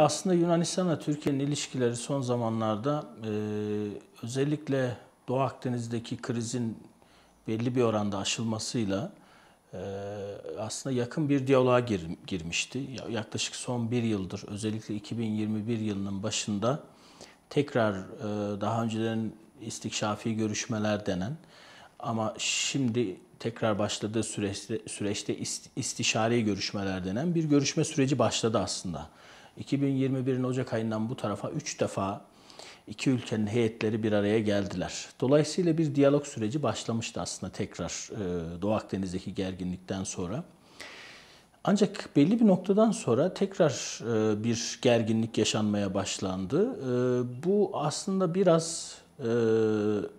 Aslında Yunanistan'la Türkiye'nin ilişkileri son zamanlarda e, özellikle Doğu Akdeniz'deki krizin belli bir oranda aşılmasıyla e, aslında yakın bir diyaloğa gir, girmişti. Yaklaşık son bir yıldır özellikle 2021 yılının başında tekrar e, daha önceden istikşafi görüşmeler denen ama şimdi tekrar başladığı süreçte, süreçte istişari görüşmeler denen bir görüşme süreci başladı aslında. 2021'in Ocak ayından bu tarafa 3 defa iki ülkenin heyetleri bir araya geldiler. Dolayısıyla bir diyalog süreci başlamıştı aslında tekrar e, Doğu Akdeniz'deki gerginlikten sonra. Ancak belli bir noktadan sonra tekrar e, bir gerginlik yaşanmaya başlandı. E, bu aslında biraz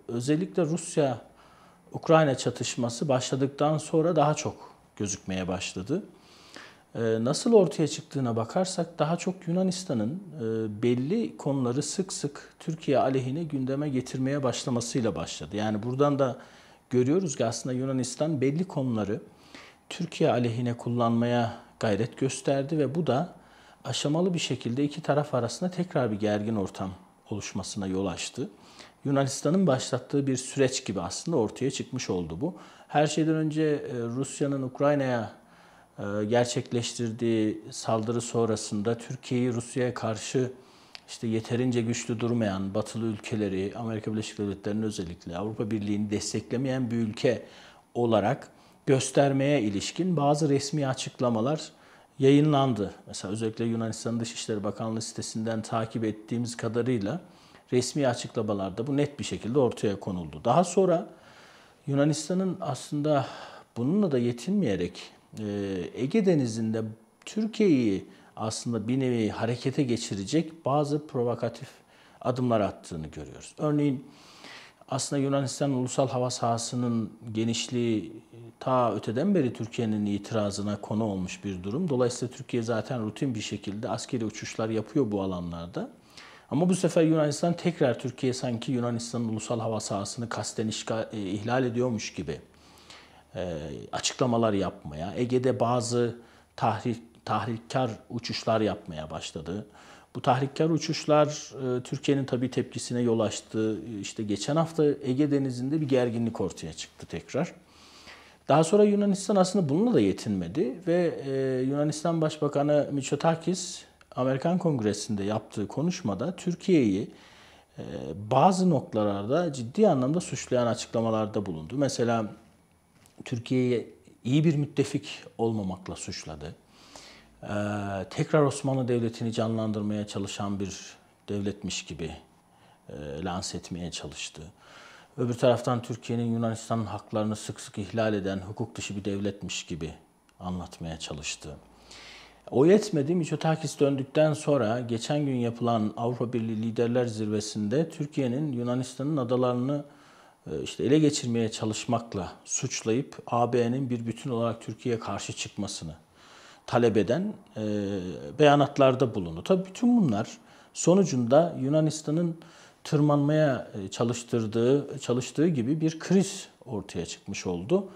özellikle Rusya Ukrayna çatışması başladıktan sonra daha çok gözükmeye başladı. Ee, nasıl ortaya çıktığına bakarsak daha çok Yunanistan'ın e, belli konuları sık sık Türkiye aleyhine gündeme getirmeye başlamasıyla başladı. Yani buradan da görüyoruz ki aslında Yunanistan belli konuları Türkiye aleyhine kullanmaya gayret gösterdi ve bu da aşamalı bir şekilde iki taraf arasında tekrar bir gergin ortam oluşmasına yol açtı. Yunanistan'ın başlattığı bir süreç gibi aslında ortaya çıkmış oldu bu. Her şeyden önce e, Rusya'nın Ukrayna'ya e, gerçekleştirdiği saldırı sonrasında Türkiye'yi Rusya'ya karşı işte yeterince güçlü durmayan batılı ülkeleri, Amerika Birleşik Devletleri'nin özellikle Avrupa Birliği'ni desteklemeyen bir ülke olarak göstermeye ilişkin bazı resmi açıklamalar yayınlandı. Mesela özellikle Yunanistan Dışişleri Bakanlığı sitesinden takip ettiğimiz kadarıyla resmi açıklamalarda bu net bir şekilde ortaya konuldu. Daha sonra Yunanistan'ın aslında bununla da yetinmeyerek ee, Ege Denizi'nde Türkiye'yi aslında bir nevi harekete geçirecek bazı provokatif adımlar attığını görüyoruz. Örneğin aslında Yunanistan ulusal hava sahasının genişliği ta öteden beri Türkiye'nin itirazına konu olmuş bir durum. Dolayısıyla Türkiye zaten rutin bir şekilde askeri uçuşlar yapıyor bu alanlarda. Ama bu sefer Yunanistan tekrar Türkiye sanki Yunanistan'ın ulusal hava sahasını kasten işgal, e, ihlal ediyormuş gibi e, açıklamalar yapmaya, Ege'de bazı tahrik, tahrikkar uçuşlar yapmaya başladı. Bu tahrikkar uçuşlar e, Türkiye'nin tabii tepkisine yol açtı. İşte geçen hafta Ege Denizi'nde bir gerginlik ortaya çıktı tekrar. Daha sonra Yunanistan aslında bununla da yetinmedi ve e, Yunanistan Başbakanı Mitsotakis Amerikan Kongresi'nde yaptığı konuşmada Türkiye'yi bazı noktalarda ciddi anlamda suçlayan açıklamalarda bulundu. Mesela Türkiye'yi iyi bir müttefik olmamakla suçladı. Ee, tekrar Osmanlı Devleti'ni canlandırmaya çalışan bir devletmiş gibi e, lanse etmeye çalıştı. Öbür taraftan Türkiye'nin Yunanistan'ın haklarını sık sık ihlal eden hukuk dışı bir devletmiş gibi anlatmaya çalıştı. O yetmedi. Mitsotakis döndükten sonra geçen gün yapılan Avrupa Birliği Liderler Zirvesi'nde Türkiye'nin Yunanistan'ın adalarını e, işte ele geçirmeye çalışmakla suçlayıp AB'nin bir bütün olarak Türkiye'ye karşı çıkmasını talep eden e, beyanatlarda bulundu. Tabii bütün bunlar sonucunda Yunanistan'ın tırmanmaya e, çalıştırdığı, çalıştığı gibi bir kriz ortaya çıkmış oldu.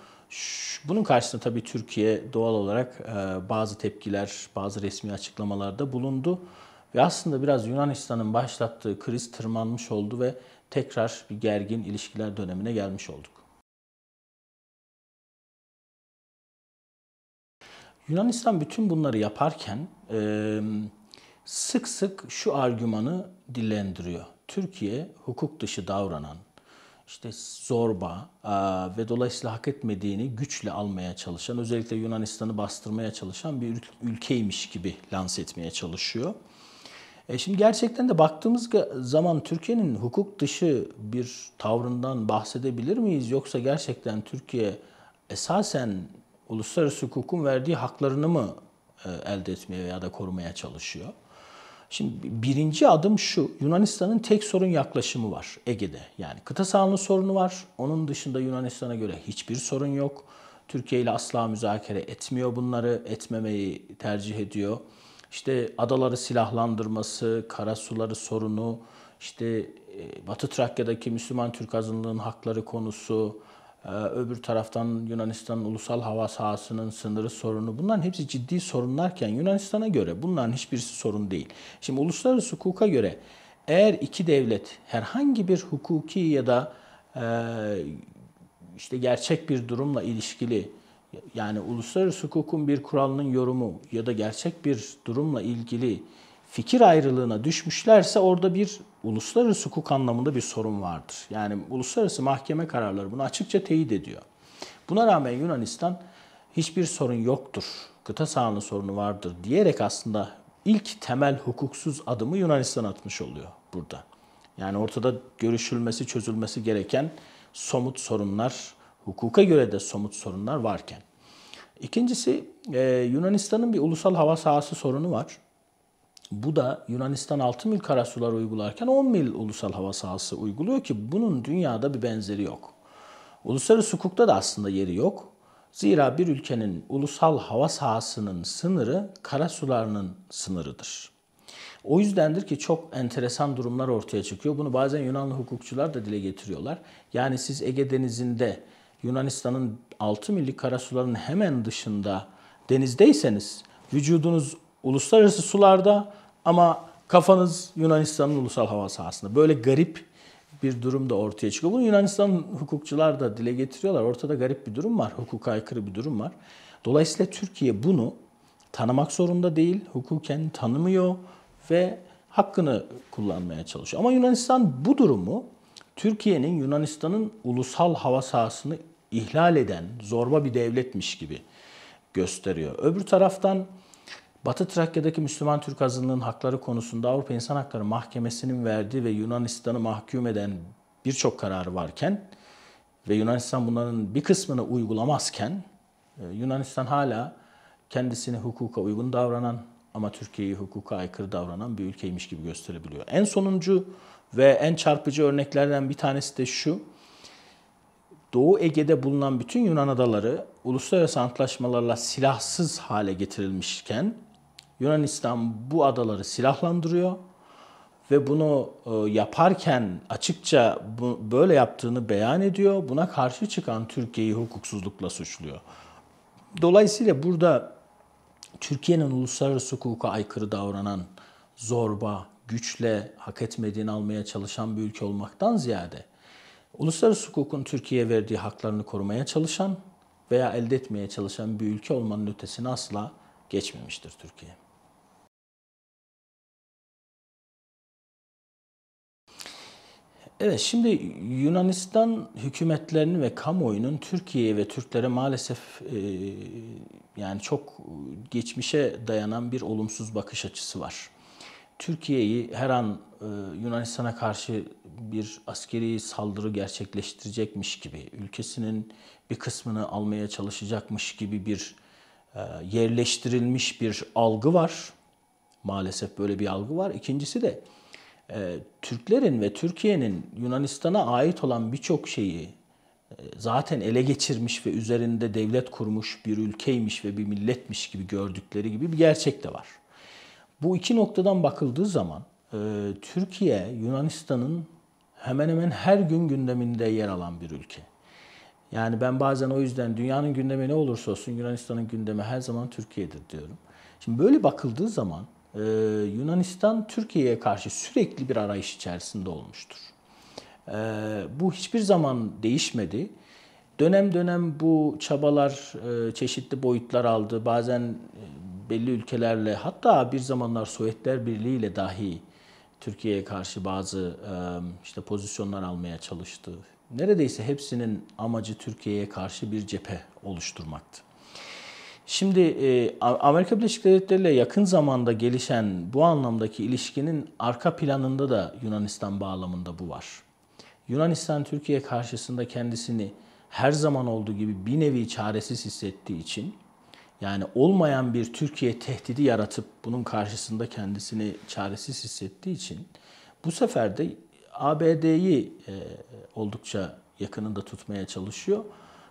Bunun karşısında tabii Türkiye doğal olarak e, bazı tepkiler, bazı resmi açıklamalarda bulundu. Ve aslında biraz Yunanistan'ın başlattığı kriz tırmanmış oldu ve tekrar bir gergin ilişkiler dönemine gelmiş olduk. Yunanistan bütün bunları yaparken sık sık şu argümanı dillendiriyor. Türkiye hukuk dışı davranan, işte zorba ve dolayısıyla hak etmediğini güçle almaya çalışan, özellikle Yunanistan'ı bastırmaya çalışan bir ülkeymiş gibi lanse etmeye çalışıyor. E şimdi gerçekten de baktığımız zaman Türkiye'nin hukuk dışı bir tavrından bahsedebilir miyiz? Yoksa gerçekten Türkiye esasen uluslararası hukukun verdiği haklarını mı e, elde etmeye veya da korumaya çalışıyor? Şimdi birinci adım şu, Yunanistan'ın tek sorun yaklaşımı var Ege'de. Yani kıta sahanlı sorunu var, onun dışında Yunanistan'a göre hiçbir sorun yok. Türkiye ile asla müzakere etmiyor bunları, etmemeyi tercih ediyor işte adaları silahlandırması, karasuları sorunu, işte e, Batı Trakya'daki Müslüman Türk azınlığın hakları konusu, e, öbür taraftan Yunanistan'ın ulusal hava sahasının sınırı sorunu bunların hepsi ciddi sorunlarken Yunanistan'a göre bunların hiçbirisi sorun değil. Şimdi uluslararası hukuka göre eğer iki devlet herhangi bir hukuki ya da e, işte gerçek bir durumla ilişkili yani uluslararası hukukun bir kuralının yorumu ya da gerçek bir durumla ilgili fikir ayrılığına düşmüşlerse orada bir uluslararası hukuk anlamında bir sorun vardır. Yani uluslararası mahkeme kararları bunu açıkça teyit ediyor. Buna rağmen Yunanistan hiçbir sorun yoktur, kıta sahanlığı sorunu vardır diyerek aslında ilk temel hukuksuz adımı Yunanistan atmış oluyor burada. Yani ortada görüşülmesi, çözülmesi gereken somut sorunlar hukuka göre de somut sorunlar varken. İkincisi e, Yunanistan'ın bir ulusal hava sahası sorunu var. Bu da Yunanistan 6 mil karasular uygularken 10 mil ulusal hava sahası uyguluyor ki bunun dünyada bir benzeri yok. Uluslararası hukukta da aslında yeri yok. Zira bir ülkenin ulusal hava sahasının sınırı karasularının sınırıdır. O yüzdendir ki çok enteresan durumlar ortaya çıkıyor. Bunu bazen Yunanlı hukukçular da dile getiriyorlar. Yani siz Ege Denizi'nde Yunanistan'ın 6 milli karasuların hemen dışında denizdeyseniz vücudunuz uluslararası sularda ama kafanız Yunanistan'ın ulusal hava sahasında. Böyle garip bir durum da ortaya çıkıyor. Bunu Yunanistan hukukçular da dile getiriyorlar. Ortada garip bir durum var. Hukuka aykırı bir durum var. Dolayısıyla Türkiye bunu tanımak zorunda değil. Hukuken tanımıyor ve hakkını kullanmaya çalışıyor. Ama Yunanistan bu durumu Türkiye'nin Yunanistan'ın ulusal hava sahasını ihlal eden zorba bir devletmiş gibi gösteriyor. Öbür taraftan Batı Trakya'daki Müslüman Türk azınlığın hakları konusunda Avrupa İnsan Hakları Mahkemesi'nin verdiği ve Yunanistan'ı mahkum eden birçok kararı varken ve Yunanistan bunların bir kısmını uygulamazken e, Yunanistan hala kendisini hukuka uygun davranan ama Türkiye'yi hukuka aykırı davranan bir ülkeymiş gibi gösterebiliyor. En sonuncu ve en çarpıcı örneklerden bir tanesi de şu. Doğu Ege'de bulunan bütün Yunan adaları uluslararası antlaşmalarla silahsız hale getirilmişken Yunanistan bu adaları silahlandırıyor ve bunu e, yaparken açıkça böyle yaptığını beyan ediyor. Buna karşı çıkan Türkiye'yi hukuksuzlukla suçluyor. Dolayısıyla burada Türkiye'nin uluslararası hukuka aykırı davranan zorba, güçle hak etmediğini almaya çalışan bir ülke olmaktan ziyade Uluslararası hukukun Türkiye'ye verdiği haklarını korumaya çalışan veya elde etmeye çalışan bir ülke olmanın ötesine asla geçmemiştir Türkiye. Evet şimdi Yunanistan hükümetlerinin ve kamuoyunun Türkiye'ye ve Türklere maalesef e, yani çok geçmişe dayanan bir olumsuz bakış açısı var. Türkiye'yi her an e, Yunanistan'a karşı bir askeri saldırı gerçekleştirecekmiş gibi, ülkesinin bir kısmını almaya çalışacakmış gibi bir e, yerleştirilmiş bir algı var. Maalesef böyle bir algı var. İkincisi de e, Türklerin ve Türkiye'nin Yunanistan'a ait olan birçok şeyi zaten ele geçirmiş ve üzerinde devlet kurmuş bir ülkeymiş ve bir milletmiş gibi gördükleri gibi bir gerçek de var. Bu iki noktadan bakıldığı zaman e, Türkiye Yunanistan'ın hemen hemen her gün gündeminde yer alan bir ülke. Yani ben bazen o yüzden dünyanın gündemi ne olursa olsun Yunanistan'ın gündemi her zaman Türkiye'dir diyorum. Şimdi böyle bakıldığı zaman e, Yunanistan Türkiye'ye karşı sürekli bir arayış içerisinde olmuştur. E, bu hiçbir zaman değişmedi. Dönem dönem bu çabalar e, çeşitli boyutlar aldı. Bazen e, belli ülkelerle hatta bir zamanlar Sovyetler Birliği ile dahi Türkiye'ye karşı bazı işte pozisyonlar almaya çalıştı. Neredeyse hepsinin amacı Türkiye'ye karşı bir cephe oluşturmaktı. Şimdi Amerika Birleşik Devletleri ile yakın zamanda gelişen bu anlamdaki ilişkinin arka planında da Yunanistan bağlamında bu var. Yunanistan Türkiye karşısında kendisini her zaman olduğu gibi bir nevi çaresiz hissettiği için yani olmayan bir Türkiye tehdidi yaratıp bunun karşısında kendisini çaresiz hissettiği için bu sefer de ABD'yi e, oldukça yakınında tutmaya çalışıyor.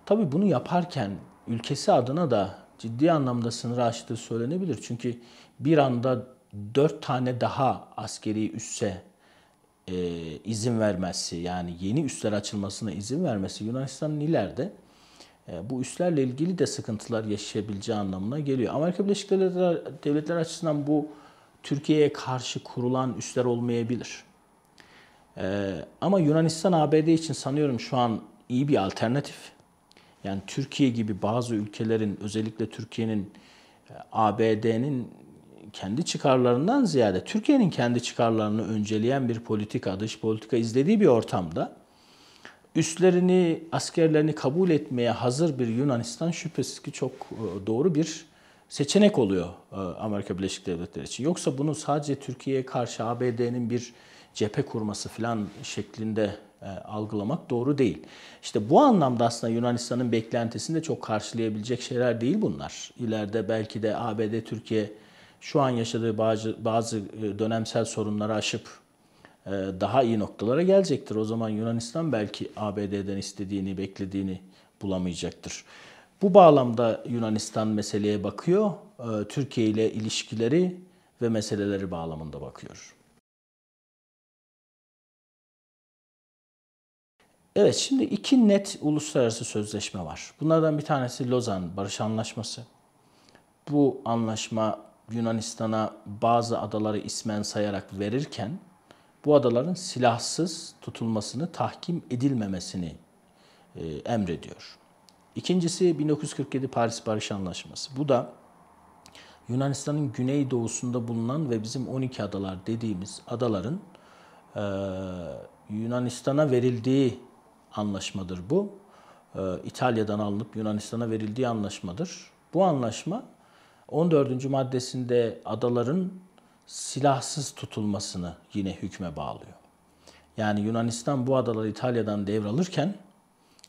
Tabii bunu yaparken ülkesi adına da ciddi anlamda sınır aştığı söylenebilir. Çünkü bir anda dört tane daha askeri üsse e, izin vermesi yani yeni üsler açılmasına izin vermesi Yunanistan'ın ileride e, bu üslerle ilgili de sıkıntılar yaşayabileceği anlamına geliyor. Amerika Birleşik Devletleri, Devletleri açısından bu Türkiye'ye karşı kurulan üsler olmayabilir. E, ama Yunanistan ABD için sanıyorum şu an iyi bir alternatif. Yani Türkiye gibi bazı ülkelerin özellikle Türkiye'nin e, ABD'nin kendi çıkarlarından ziyade Türkiye'nin kendi çıkarlarını önceleyen bir politika, dış politika izlediği bir ortamda üstlerini askerlerini kabul etmeye hazır bir Yunanistan şüphesiz ki çok e, doğru bir seçenek oluyor e, Amerika Birleşik Devletleri için. Yoksa bunu sadece Türkiye'ye karşı ABD'nin bir cephe kurması falan şeklinde e, algılamak doğru değil. İşte bu anlamda aslında Yunanistan'ın beklentisini de çok karşılayabilecek şeyler değil bunlar. İleride belki de ABD Türkiye şu an yaşadığı bazı, bazı dönemsel sorunları aşıp e, daha iyi noktalara gelecektir. O zaman Yunanistan belki ABD'den istediğini, beklediğini bulamayacaktır. Bu bağlamda Yunanistan meseleye bakıyor. E, Türkiye ile ilişkileri ve meseleleri bağlamında bakıyor. Evet şimdi iki net uluslararası sözleşme var. Bunlardan bir tanesi Lozan Barış Anlaşması. Bu anlaşma Yunanistan'a bazı adaları ismen sayarak verirken bu adaların silahsız tutulmasını, tahkim edilmemesini e, emrediyor. İkincisi 1947 Paris Barış Anlaşması. Bu da Yunanistan'ın güneydoğusunda bulunan ve bizim 12 adalar dediğimiz adaların e, Yunanistan'a verildiği anlaşmadır bu. E, İtalya'dan alınıp Yunanistan'a verildiği anlaşmadır. Bu anlaşma 14. maddesinde adaların silahsız tutulmasını yine hükme bağlıyor. Yani Yunanistan bu adaları İtalya'dan devralırken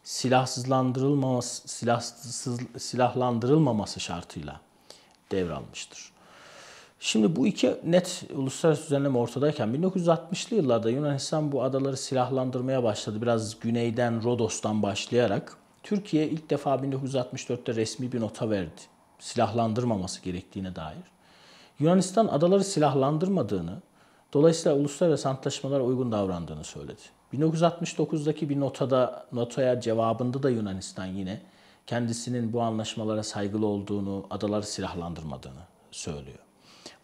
silahsızlandırılmaması silahsız silahlandırılmaması şartıyla devralmıştır. Şimdi bu iki net uluslararası düzenleme ortadayken 1960'lı yıllarda Yunanistan bu adaları silahlandırmaya başladı. Biraz güneyden Rodos'tan başlayarak Türkiye ilk defa 1964'te resmi bir nota verdi. Silahlandırmaması gerektiğine dair. Yunanistan adaları silahlandırmadığını, dolayısıyla uluslararası antlaşmalara uygun davrandığını söyledi. 1969'daki bir notada NATO'ya cevabında da Yunanistan yine kendisinin bu anlaşmalara saygılı olduğunu, adaları silahlandırmadığını söylüyor.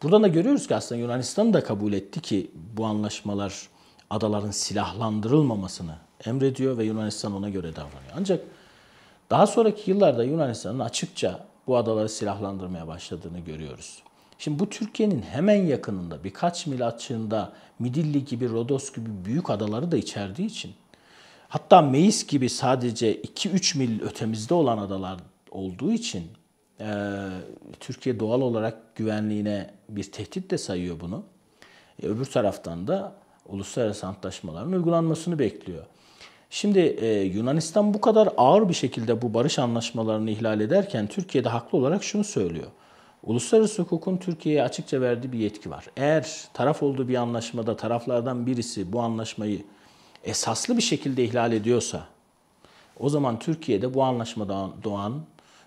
Buradan da görüyoruz ki aslında Yunanistan da kabul etti ki bu anlaşmalar adaların silahlandırılmamasını emrediyor ve Yunanistan ona göre davranıyor. Ancak daha sonraki yıllarda Yunanistan'ın açıkça bu adaları silahlandırmaya başladığını görüyoruz. Şimdi bu Türkiye'nin hemen yakınında birkaç mil açığında Midilli gibi Rodos gibi büyük adaları da içerdiği için hatta Meis gibi sadece 2-3 mil ötemizde olan adalar olduğu için e, Türkiye doğal olarak güvenliğine bir tehdit de sayıyor bunu. E, öbür taraftan da uluslararası antlaşmaların uygulanmasını bekliyor. Şimdi e, Yunanistan bu kadar ağır bir şekilde bu barış anlaşmalarını ihlal ederken Türkiye de haklı olarak şunu söylüyor. Uluslararası hukukun Türkiye'ye açıkça verdiği bir yetki var. Eğer taraf olduğu bir anlaşmada taraflardan birisi bu anlaşmayı esaslı bir şekilde ihlal ediyorsa o zaman Türkiye'de bu anlaşmadan doğan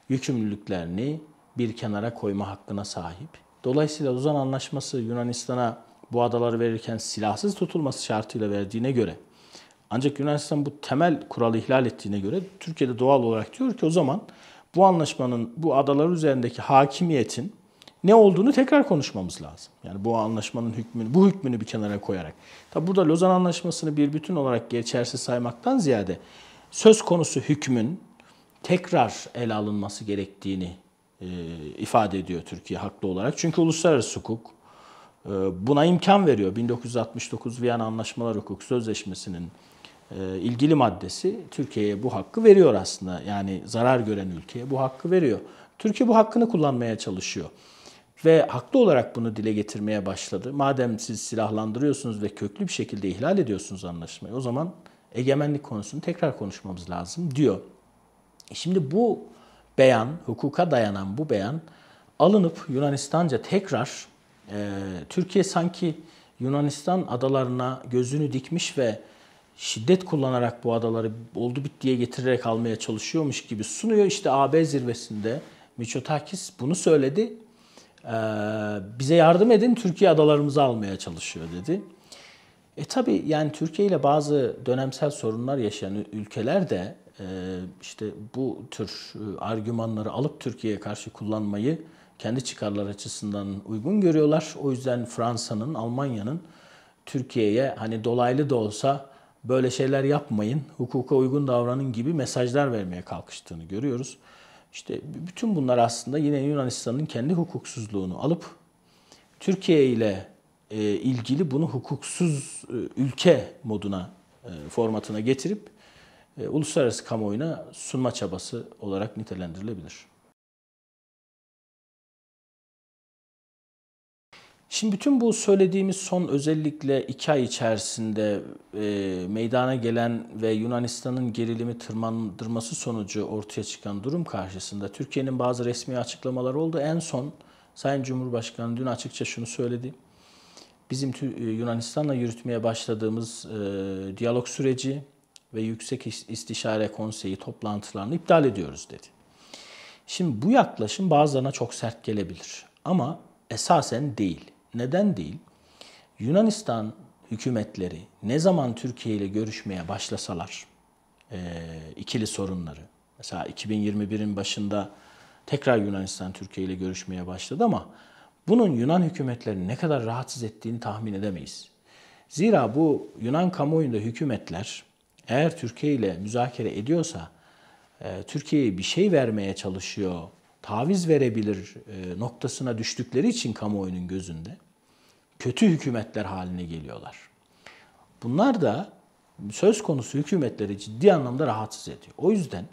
yükümlülüklerini bir kenara koyma hakkına sahip. Dolayısıyla Lozan Anlaşması Yunanistan'a bu adaları verirken silahsız tutulması şartıyla verdiğine göre ancak Yunanistan bu temel kuralı ihlal ettiğine göre Türkiye'de doğal olarak diyor ki o zaman bu anlaşmanın bu adalar üzerindeki hakimiyetin ne olduğunu tekrar konuşmamız lazım. Yani bu anlaşmanın hükmünü, bu hükmünü bir kenara koyarak. Tabi burada Lozan Anlaşması'nı bir bütün olarak geçersiz saymaktan ziyade söz konusu hükmün tekrar ele alınması gerektiğini e, ifade ediyor Türkiye haklı olarak. Çünkü uluslararası hukuk e, buna imkan veriyor. 1969 Viyana Anlaşmalar Hukuk Sözleşmesi'nin e, ilgili maddesi Türkiye'ye bu hakkı veriyor aslında. Yani zarar gören ülkeye bu hakkı veriyor. Türkiye bu hakkını kullanmaya çalışıyor. Ve haklı olarak bunu dile getirmeye başladı. Madem siz silahlandırıyorsunuz ve köklü bir şekilde ihlal ediyorsunuz anlaşmayı o zaman egemenlik konusunu tekrar konuşmamız lazım diyor. E şimdi bu beyan, hukuka dayanan bu beyan alınıp Yunanistanca tekrar e, Türkiye sanki Yunanistan adalarına gözünü dikmiş ve şiddet kullanarak bu adaları oldu bittiye getirerek almaya çalışıyormuş gibi sunuyor. İşte AB zirvesinde Miçotakis bunu söyledi. Ee, bize yardım edin Türkiye adalarımızı almaya çalışıyor dedi. E tabi yani Türkiye ile bazı dönemsel sorunlar yaşayan ülkeler de e, işte bu tür e, argümanları alıp Türkiye'ye karşı kullanmayı kendi çıkarlar açısından uygun görüyorlar. O yüzden Fransa'nın, Almanya'nın Türkiye'ye hani dolaylı da olsa böyle şeyler yapmayın, hukuka uygun davranın gibi mesajlar vermeye kalkıştığını görüyoruz. İşte bütün bunlar aslında yine Yunanistan'ın kendi hukuksuzluğunu alıp Türkiye ile e, ilgili bunu hukuksuz e, ülke moduna, e, formatına getirip uluslararası kamuoyuna sunma çabası olarak nitelendirilebilir. Şimdi bütün bu söylediğimiz son özellikle iki ay içerisinde e, meydana gelen ve Yunanistan'ın gerilimi tırmandırması sonucu ortaya çıkan durum karşısında Türkiye'nin bazı resmi açıklamaları oldu. En son Sayın Cumhurbaşkanı dün açıkça şunu söyledi. Bizim e, Yunanistan'la yürütmeye başladığımız e, diyalog süreci ve Yüksek İstişare Konseyi toplantılarını iptal ediyoruz dedi. Şimdi bu yaklaşım bazılarına çok sert gelebilir ama esasen değil. Neden değil? Yunanistan hükümetleri ne zaman Türkiye ile görüşmeye başlasalar e, ikili sorunları. Mesela 2021'in başında tekrar Yunanistan Türkiye ile görüşmeye başladı ama bunun Yunan hükümetlerini ne kadar rahatsız ettiğini tahmin edemeyiz. Zira bu Yunan kamuoyunda hükümetler eğer Türkiye ile müzakere ediyorsa e, Türkiye'ye bir şey vermeye çalışıyor taviz verebilir e, noktasına düştükleri için kamuoyunun gözünde kötü hükümetler haline geliyorlar. Bunlar da söz konusu hükümetleri ciddi anlamda rahatsız ediyor. O yüzden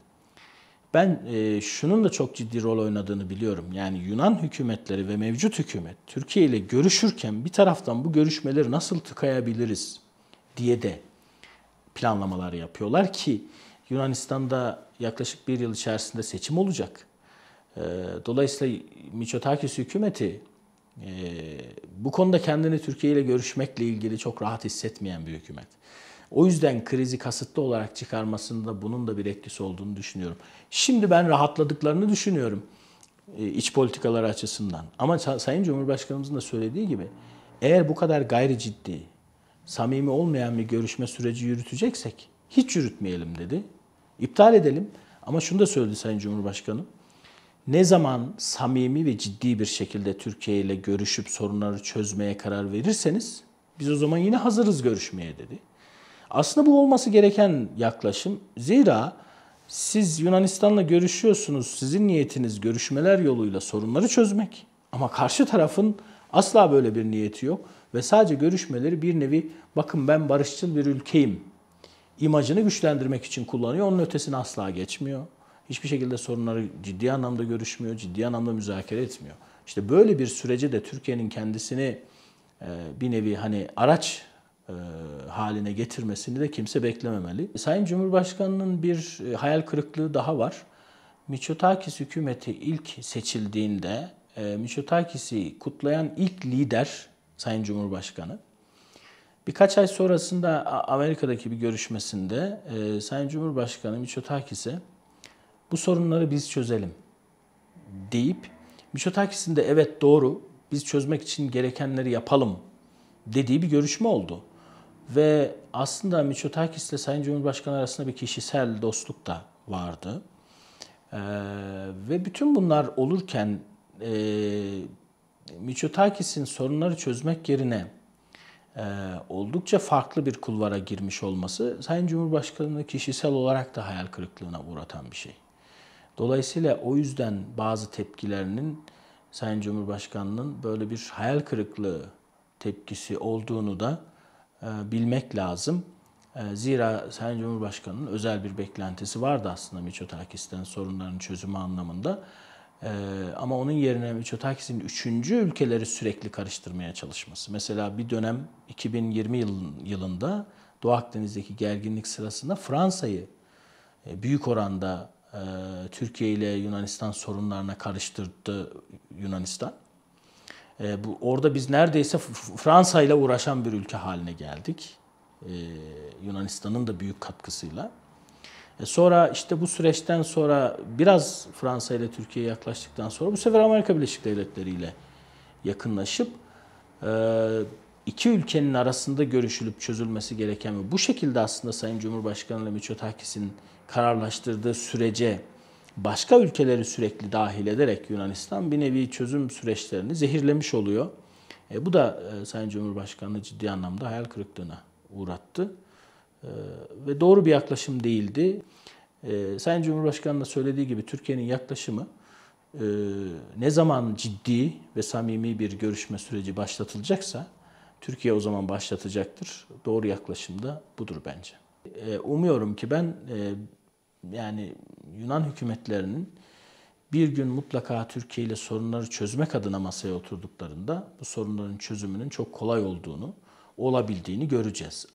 ben e, şunun da çok ciddi rol oynadığını biliyorum. Yani Yunan hükümetleri ve mevcut hükümet Türkiye ile görüşürken bir taraftan bu görüşmeleri nasıl tıkayabiliriz diye de planlamalar yapıyorlar ki Yunanistan'da yaklaşık bir yıl içerisinde seçim olacak. Ee, dolayısıyla Miçotakis hükümeti e, bu konuda kendini Türkiye ile görüşmekle ilgili çok rahat hissetmeyen bir hükümet. O yüzden krizi kasıtlı olarak çıkarmasında bunun da bir etkisi olduğunu düşünüyorum. Şimdi ben rahatladıklarını düşünüyorum e, iç politikalar açısından. Ama Sayın Cumhurbaşkanımızın da söylediği gibi eğer bu kadar gayri ciddi, samimi olmayan bir görüşme süreci yürüteceksek hiç yürütmeyelim dedi. İptal edelim. Ama şunu da söyledi Sayın Cumhurbaşkanım ne zaman samimi ve ciddi bir şekilde Türkiye ile görüşüp sorunları çözmeye karar verirseniz biz o zaman yine hazırız görüşmeye dedi. Aslında bu olması gereken yaklaşım. Zira siz Yunanistan'la görüşüyorsunuz. Sizin niyetiniz görüşmeler yoluyla sorunları çözmek. Ama karşı tarafın asla böyle bir niyeti yok ve sadece görüşmeleri bir nevi bakın ben barışçıl bir ülkeyim imajını güçlendirmek için kullanıyor. Onun ötesine asla geçmiyor hiçbir şekilde sorunları ciddi anlamda görüşmüyor, ciddi anlamda müzakere etmiyor. İşte böyle bir sürece de Türkiye'nin kendisini e, bir nevi hani araç e, haline getirmesini de kimse beklememeli. Sayın Cumhurbaşkanı'nın bir e, hayal kırıklığı daha var. Miçotakis hükümeti ilk seçildiğinde Miçotakis'i kutlayan ilk lider Sayın Cumhurbaşkanı. Birkaç ay sonrasında Amerika'daki bir görüşmesinde Sayın Cumhurbaşkanı Miçotakis'e bu sorunları biz çözelim deyip Mitsotakis'in de evet doğru biz çözmek için gerekenleri yapalım dediği bir görüşme oldu. Ve aslında Mitsotakis ile Sayın Cumhurbaşkanı arasında bir kişisel dostluk da vardı. Ee, ve bütün bunlar olurken e, Mitsotakis'in sorunları çözmek yerine e, oldukça farklı bir kulvara girmiş olması Sayın Cumhurbaşkanı'nı kişisel olarak da hayal kırıklığına uğratan bir şey. Dolayısıyla o yüzden bazı tepkilerinin Sayın Cumhurbaşkanı'nın böyle bir hayal kırıklığı tepkisi olduğunu da e, bilmek lazım. E, zira Sayın Cumhurbaşkanı'nın özel bir beklentisi vardı aslında Miçotakis'ten sorunların çözümü anlamında. E, ama onun yerine Miçotakis'in üçüncü ülkeleri sürekli karıştırmaya çalışması. Mesela bir dönem 2020 yılında Doğu Akdeniz'deki gerginlik sırasında Fransa'yı e, büyük oranda ee, Türkiye ile Yunanistan sorunlarına karıştırdı Yunanistan. E, bu orada biz neredeyse Fransa ile uğraşan bir ülke haline geldik. E, Yunanistan'ın da büyük katkısıyla. E, sonra işte bu süreçten sonra biraz Fransa ile Türkiye'ye yaklaştıktan sonra bu sefer Amerika Birleşik Devletleri ile yakınlaşıp e, iki ülkenin arasında görüşülüp çözülmesi gereken ve bu şekilde aslında Sayın Cumhurbaşkanı ile Mitsotakis'in kararlaştırdığı sürece başka ülkeleri sürekli dahil ederek Yunanistan bir nevi çözüm süreçlerini zehirlemiş oluyor. E, bu da e, Sayın Cumhurbaşkanı ciddi anlamda hayal kırıklığına uğrattı. E, ve doğru bir yaklaşım değildi. E, Sayın Cumhurbaşkanı da söylediği gibi Türkiye'nin yaklaşımı e, ne zaman ciddi ve samimi bir görüşme süreci başlatılacaksa Türkiye o zaman başlatacaktır. Doğru yaklaşım da budur bence. E, umuyorum ki ben e, yani Yunan hükümetlerinin bir gün mutlaka Türkiye ile sorunları çözmek adına masaya oturduklarında bu sorunların çözümünün çok kolay olduğunu, olabildiğini göreceğiz.